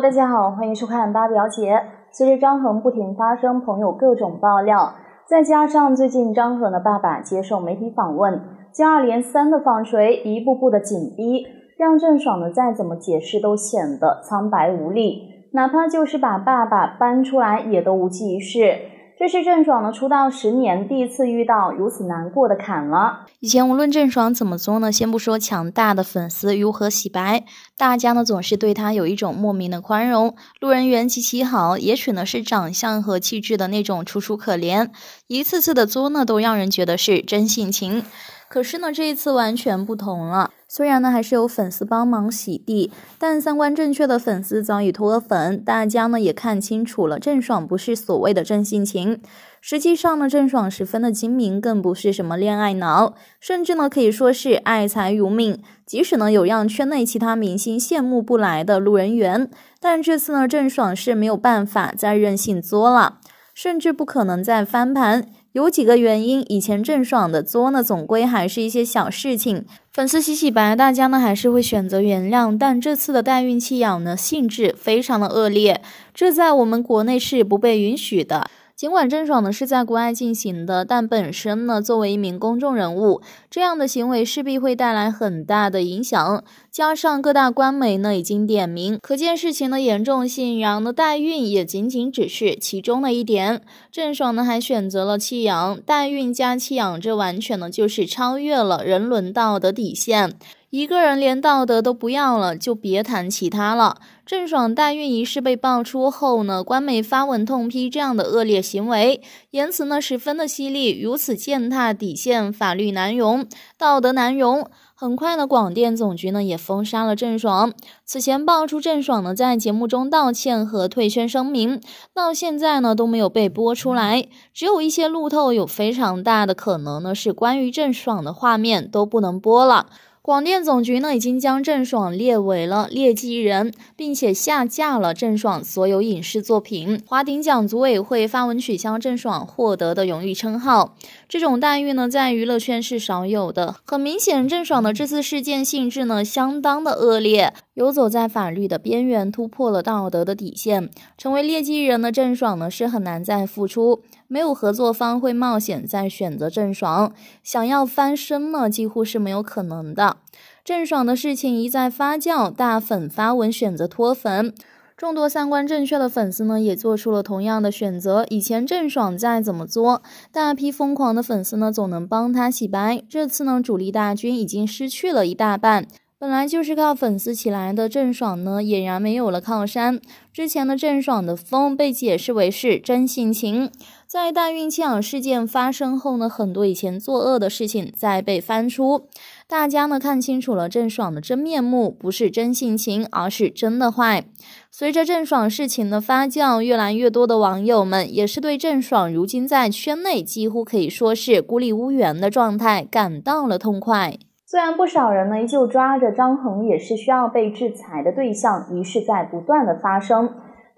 大家好，欢迎收看八表姐。随着张恒不停发生朋友各种爆料，再加上最近张恒的爸爸接受媒体访问，接二连三的放锤，一步步的紧逼，让郑爽的再怎么解释都显得苍白无力，哪怕就是把爸爸搬出来，也都无济于事。这是郑爽呢出道十年第一次遇到如此难过的坎了。以前无论郑爽怎么做呢，先不说强大的粉丝如何洗白，大家呢总是对她有一种莫名的宽容，路人缘极其好。也许呢是长相和气质的那种楚楚可怜，一次次的作呢都让人觉得是真性情。可是呢这一次完全不同了。虽然呢还是有粉丝帮忙洗地，但三观正确的粉丝早已脱粉。大家呢也看清楚了，郑爽不是所谓的真性情。实际上呢，郑爽十分的精明，更不是什么恋爱脑，甚至呢可以说是爱财如命。即使呢有让圈内其他明星羡慕不来的路人缘，但这次呢郑爽是没有办法再任性作了，甚至不可能再翻盘。有几个原因，以前郑爽的作呢，总归还是一些小事情，粉丝洗洗白，大家呢还是会选择原谅。但这次的代孕弃养呢，性质非常的恶劣，这在我们国内是不被允许的。尽管郑爽呢是在国外进行的，但本身呢作为一名公众人物，这样的行为势必会带来很大的影响。加上各大官媒呢已经点名，可见事情的严重性。杨的代孕也仅仅只是其中的一点，郑爽呢还选择了弃养，代孕加弃养，这完全呢就是超越了人伦道德底线。一个人连道德都不要了，就别谈其他了。郑爽代孕一事被爆出后呢，官媒发文痛批这样的恶劣行为，言辞呢十分的犀利，如此践踏底线，法律难容，道德难容。很快呢，广电总局呢也封杀了郑爽。此前爆出郑爽呢在节目中道歉和退圈声明，到现在呢都没有被播出来，只有一些路透有非常大的可能呢是关于郑爽的画面都不能播了。广电总局呢已经将郑爽列为了劣迹艺人，并且下架了郑爽所有影视作品。华鼎奖组委会发文取消郑爽获得的荣誉称号。这种待遇呢，在娱乐圈是少有的。很明显，郑爽的这次事件性质呢相当的恶劣，游走在法律的边缘，突破了道德的底线，成为劣迹人的郑爽呢是很难再复出。没有合作方会冒险再选择郑爽，想要翻身呢，几乎是没有可能的。郑爽的事情一再发酵，大粉发文选择脱粉，众多三观正确的粉丝呢，也做出了同样的选择。以前郑爽再怎么作，大批疯狂的粉丝呢，总能帮他洗白。这次呢，主力大军已经失去了一大半，本来就是靠粉丝起来的郑爽呢，俨然没有了靠山。之前的郑爽的疯被解释为是真性情。在代孕弃养事件发生后呢，很多以前作恶的事情在被翻出，大家呢看清楚了郑爽的真面目，不是真性情，而是真的坏。随着郑爽事情的发酵，越来越多的网友们也是对郑爽如今在圈内几乎可以说是孤立无援的状态感到了痛快。虽然不少人呢依旧抓着张恒也是需要被制裁的对象，于是在不断的发生。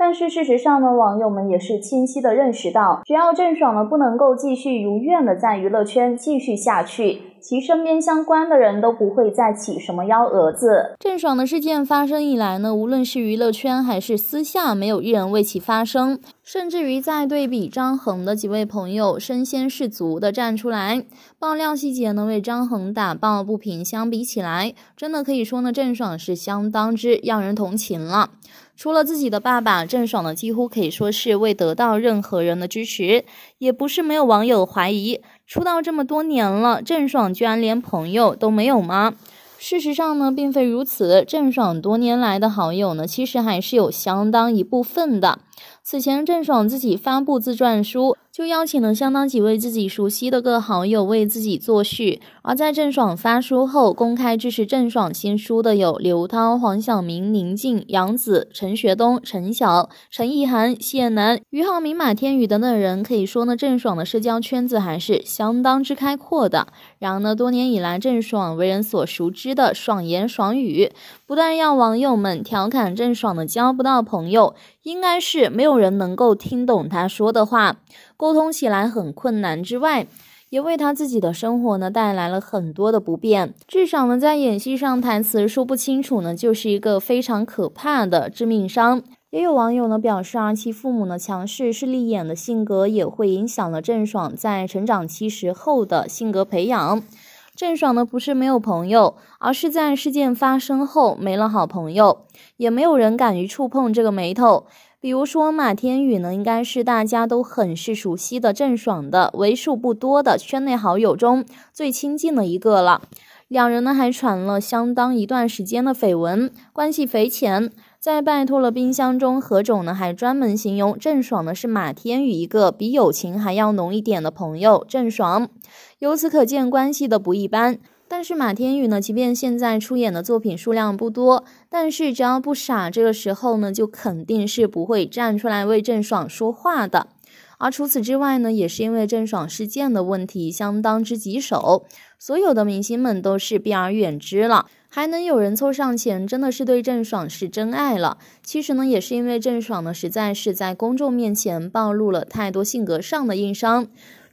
但是事实上呢，网友们也是清晰的认识到，只要郑爽呢不能够继续如愿的在娱乐圈继续下去。其身边相关的人都不会再起什么幺蛾子。郑爽的事件发生以来呢，无论是娱乐圈还是私下，没有一人为其发声，甚至于在对比张恒的几位朋友身先士卒的站出来爆料细节呢，为张恒打抱不平。相比起来，真的可以说呢，郑爽是相当之让人同情了。除了自己的爸爸，郑爽呢几乎可以说是未得到任何人的支持，也不是没有网友怀疑。出道这么多年了，郑爽居然连朋友都没有吗？事实上呢，并非如此。郑爽多年来的好友呢，其实还是有相当一部分的。此前，郑爽自己发布自传书。就邀请了相当几位自己熟悉的各好友为自己作序，而在郑爽发书后公开支持郑爽新书的有刘涛、黄晓明、宁静、杨紫、陈学冬、陈晓、陈意涵、谢楠、俞灏明、马天宇等等人，可以说呢，郑爽的社交圈子还是相当之开阔的。然而呢，多年以来，郑爽为人所熟知的爽言爽语，不但让网友们调侃郑爽的交不到朋友，应该是没有人能够听懂他说的话。沟通起来很困难，之外，也为他自己的生活呢带来了很多的不便。至少呢，在演戏上，台词说不清楚呢，就是一个非常可怕的致命伤。也有网友呢表示啊，其父母呢强势、势利眼的性格也会影响了郑爽在成长期时候的性格培养。郑爽呢不是没有朋友，而是在事件发生后没了好朋友，也没有人敢于触碰这个眉头。比如说马天宇呢，应该是大家都很是熟悉的郑爽的为数不多的圈内好友中最亲近的一个了。两人呢还传了相当一段时间的绯闻，关系匪浅。在拜托了冰箱中何炅呢，还专门形容郑爽呢是马天宇一个比友情还要浓一点的朋友。郑爽，由此可见关系的不一般。但是马天宇呢，即便现在出演的作品数量不多，但是只要不傻，这个时候呢，就肯定是不会站出来为郑爽说话的。而除此之外呢，也是因为郑爽事件的问题相当之棘手，所有的明星们都是避而远之了。还能有人凑上前，真的是对郑爽是真爱了。其实呢，也是因为郑爽呢，实在是在公众面前暴露了太多性格上的硬伤。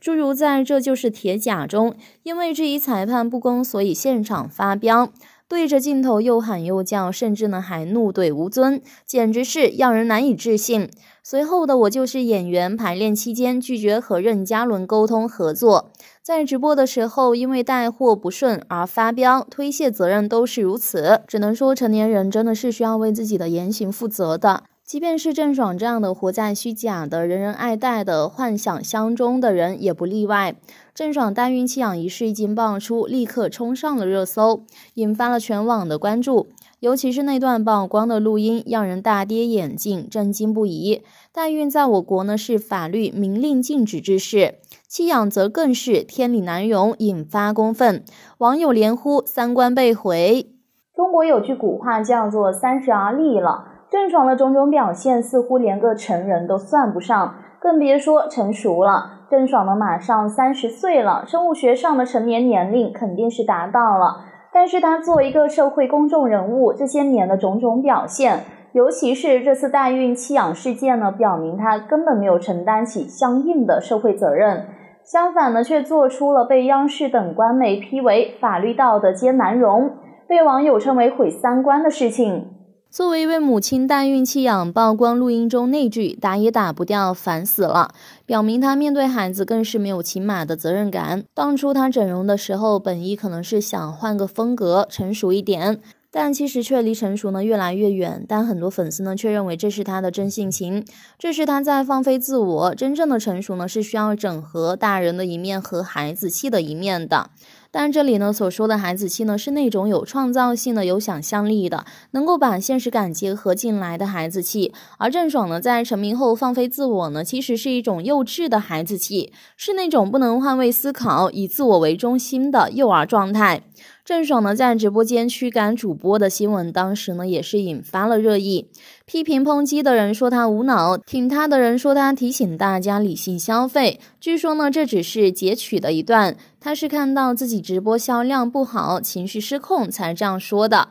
诸如在《这就是铁甲》中，因为质疑裁判不公，所以现场发飙，对着镜头又喊又叫，甚至呢还怒怼吴尊，简直是让人难以置信。随后的《我就是演员》排练期间拒绝和任嘉伦沟通合作，在直播的时候因为带货不顺而发飙，推卸责任都是如此，只能说成年人真的是需要为自己的言行负责的。即便是郑爽这样的活在虚假的、人人爱戴的幻想箱中的人，也不例外。郑爽代孕弃养一事一经爆出，立刻冲上了热搜，引发了全网的关注。尤其是那段曝光的录音，让人大跌眼镜，震惊不已。代孕在我国呢是法律明令禁止之事，弃养则更是天理难容，引发公愤。网友连呼三观被毁。中国有句古话叫做“三十而立”了。郑爽的种种表现，似乎连个成人都算不上，更别说成熟了。郑爽呢，马上三十岁了，生物学上的成年年龄肯定是达到了。但是她作为一个社会公众人物，这些年的种种表现，尤其是这次代孕弃养事件呢，表明她根本没有承担起相应的社会责任。相反呢，却做出了被央视等官媒批为法律道德皆难容，被网友称为毁三观的事情。作为一位母亲代孕弃养曝光录音中那句“打也打不掉，烦死了”，表明她面对孩子更是没有起码的责任感。当初她整容的时候，本意可能是想换个风格，成熟一点，但其实却离成熟呢越来越远。但很多粉丝呢却认为这是她的真性情，这是她在放飞自我。真正的成熟呢是需要整合大人的一面和孩子气的一面的。但这里呢所说的“孩子气”呢，是那种有创造性的、有想象力的，能够把现实感结合进来的孩子气。而郑爽呢在成名后放飞自我呢，其实是一种幼稚的孩子气，是那种不能换位思考、以自我为中心的幼儿状态。郑爽呢在直播间驱赶主播的新闻，当时呢也是引发了热议，批评抨击的人说他无脑，挺他的人说他提醒大家理性消费。据说呢这只是截取的一段。他是看到自己直播销量不好，情绪失控才这样说的。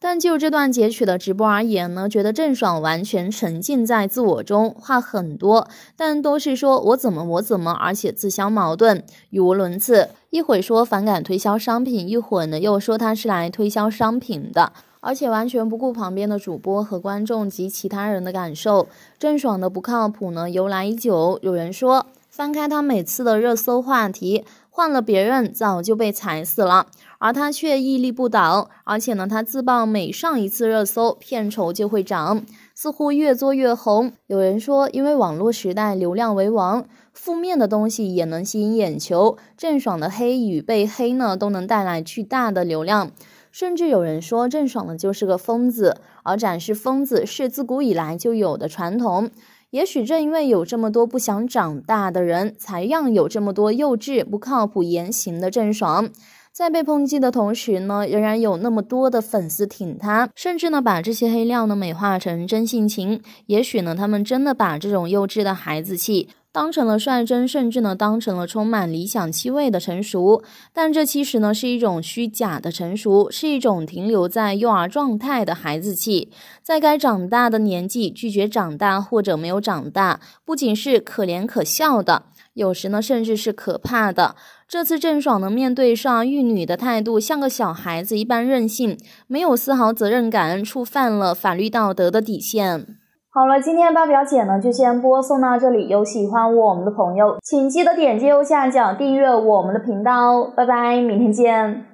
但就这段截取的直播而言呢，觉得郑爽完全沉浸在自我中，话很多，但都是说我怎么我怎么，而且自相矛盾，语无伦次。一会说反感推销商品，一会呢又说他是来推销商品的，而且完全不顾旁边的主播和观众及其他人的感受。郑爽的不靠谱呢由来已久，有人说翻开他每次的热搜话题。换了别人早就被踩死了，而他却屹立不倒。而且呢，他自曝每上一次热搜，片酬就会涨，似乎越做越红。有人说，因为网络时代流量为王，负面的东西也能吸引眼球。郑爽的黑与被黑呢，都能带来巨大的流量。甚至有人说，郑爽呢就是个疯子，而展示疯子是自古以来就有的传统。也许正因为有这么多不想长大的人，才让有这么多幼稚、不靠谱言行的郑爽，在被抨击的同时呢，仍然有那么多的粉丝挺他，甚至呢把这些黑料呢美化成真性情。也许呢，他们真的把这种幼稚的孩子气。当成了率真，甚至呢，当成了充满理想气味的成熟，但这其实呢是一种虚假的成熟，是一种停留在幼儿状态的孩子气。在该长大的年纪拒绝长大或者没有长大，不仅是可怜可笑的，有时呢甚至是可怕的。这次郑爽能面对上育女的态度，像个小孩子一般任性，没有丝毫责任感，触犯了法律道德的底线。好了，今天八表姐呢就先播送到这里。有喜欢我们的朋友，请记得点击右下角订阅我们的频道哦。拜拜，明天见。